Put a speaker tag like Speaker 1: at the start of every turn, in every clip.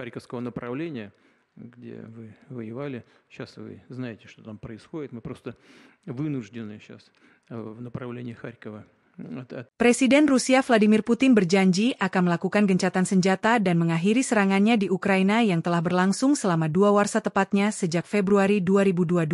Speaker 1: Харьковского направления, где вы воевали. Сейчас вы знаете, что там происходит. Мы просто вынуждены сейчас э, в направлении Харькова
Speaker 2: Presiden Rusia Vladimir Putin berjanji akan melakukan gencatan senjata dan mengakhiri serangannya di Ukraina yang telah berlangsung selama dua warsa tepatnya sejak Februari 2022.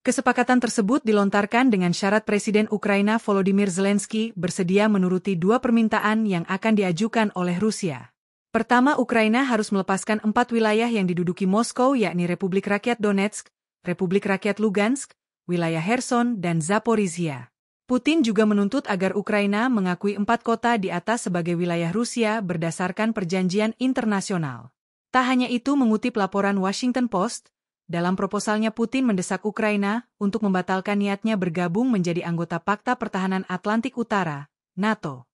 Speaker 2: Kesepakatan tersebut dilontarkan dengan syarat Presiden Ukraina Volodymyr Zelensky bersedia menuruti dua permintaan yang akan diajukan oleh Rusia. Pertama Ukraina harus melepaskan empat wilayah yang diduduki Moskow yakni Republik Rakyat Donetsk, Republik Rakyat Lugansk, wilayah Kherson dan Zaporizhia. Putin juga menuntut agar Ukraina mengakui empat kota di atas sebagai wilayah Rusia berdasarkan perjanjian internasional. Tak hanya itu mengutip laporan Washington Post, dalam proposalnya Putin mendesak Ukraina untuk membatalkan niatnya bergabung menjadi anggota Pakta Pertahanan Atlantik Utara, NATO.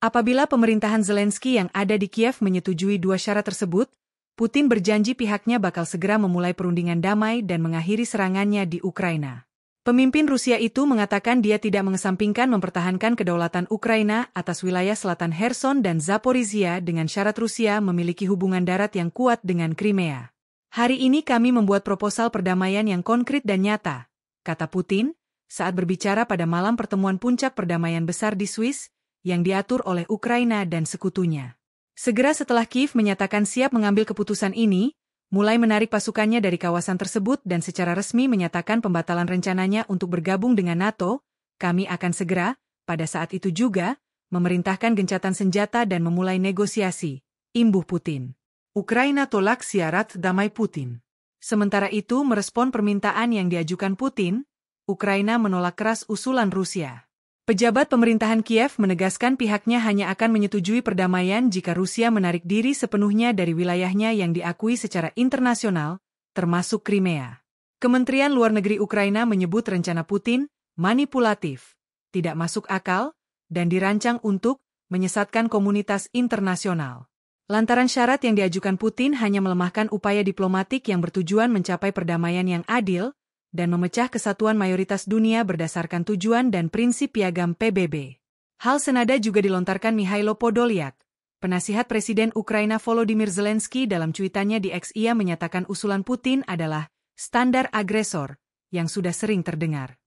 Speaker 2: Apabila pemerintahan Zelensky yang ada di Kiev menyetujui dua syarat tersebut, Putin berjanji pihaknya bakal segera memulai perundingan damai dan mengakhiri serangannya di Ukraina. Pemimpin Rusia itu mengatakan dia tidak mengesampingkan mempertahankan kedaulatan Ukraina atas wilayah selatan Kherson dan Zaporizhia dengan syarat Rusia memiliki hubungan darat yang kuat dengan Crimea. Hari ini kami membuat proposal perdamaian yang konkret dan nyata, kata Putin, saat berbicara pada malam pertemuan puncak perdamaian besar di Swiss, yang diatur oleh Ukraina dan sekutunya. Segera setelah Kiev menyatakan siap mengambil keputusan ini, mulai menarik pasukannya dari kawasan tersebut dan secara resmi menyatakan pembatalan rencananya untuk bergabung dengan NATO, kami akan segera, pada saat itu juga, memerintahkan gencatan senjata dan memulai negosiasi, imbuh Putin. Ukraina tolak syarat damai Putin. Sementara itu merespon permintaan yang diajukan Putin, Ukraina menolak keras usulan Rusia. Pejabat pemerintahan Kiev menegaskan pihaknya hanya akan menyetujui perdamaian jika Rusia menarik diri sepenuhnya dari wilayahnya yang diakui secara internasional, termasuk Crimea. Kementerian Luar Negeri Ukraina menyebut rencana Putin manipulatif, tidak masuk akal, dan dirancang untuk menyesatkan komunitas internasional. Lantaran syarat yang diajukan Putin hanya melemahkan upaya diplomatik yang bertujuan mencapai perdamaian yang adil, dan memecah kesatuan mayoritas dunia berdasarkan tujuan dan prinsip piagam PBB. Hal senada juga dilontarkan Mihailo Podolyak, penasihat Presiden Ukraina Volodymyr Zelensky dalam cuitannya di X ia menyatakan usulan Putin adalah standar agresor yang sudah sering terdengar.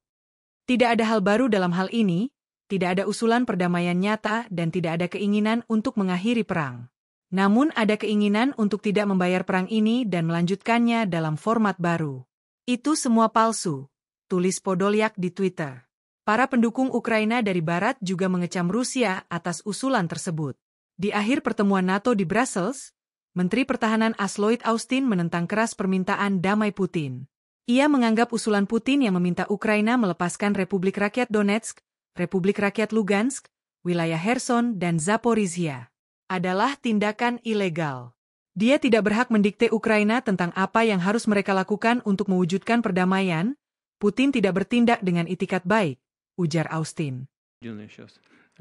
Speaker 2: Tidak ada hal baru dalam hal ini, tidak ada usulan perdamaian nyata dan tidak ada keinginan untuk mengakhiri perang. Namun ada keinginan untuk tidak membayar perang ini dan melanjutkannya dalam format baru. Itu semua palsu, tulis Podolyak di Twitter. Para pendukung Ukraina dari Barat juga mengecam Rusia atas usulan tersebut. Di akhir pertemuan NATO di Brussels, Menteri Pertahanan Asloid Austin menentang keras permintaan damai Putin. Ia menganggap usulan Putin yang meminta Ukraina melepaskan Republik Rakyat Donetsk, Republik Rakyat Lugansk, wilayah Kherson dan Zaporizhia adalah tindakan ilegal. Dia tidak berhak mendikte Ukraina tentang apa yang harus mereka lakukan untuk mewujudkan perdamaian. Putin tidak bertindak dengan itikat baik, ujar Austin.
Speaker 1: Э,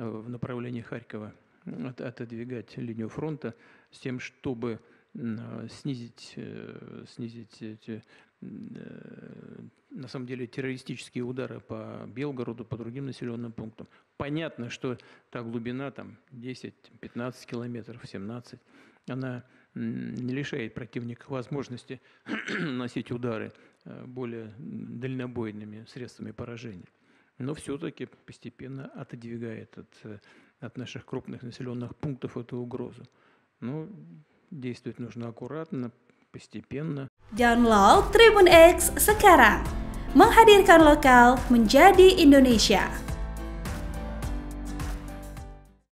Speaker 1: в направлении Харькова отодвигать линию фронта с тем, чтобы э, снизить, э, снизить эти, на самом деле, террористические удары по Белгороду, по другим населенным пунктам. Понятно, что та глубина там 10-15 километров, 17, она не лишает противника возможности наносить удары э, более дальнобойными средствами поражения. Но все-таки постепенно отодвигает от, э, от наших крупных населенных пунктов эту угрозу. Но ну, действовать нужно аккуратно, постепенно.
Speaker 2: Download Tribun X sekarang. Menghadirkan lokal menjadi Indonesia.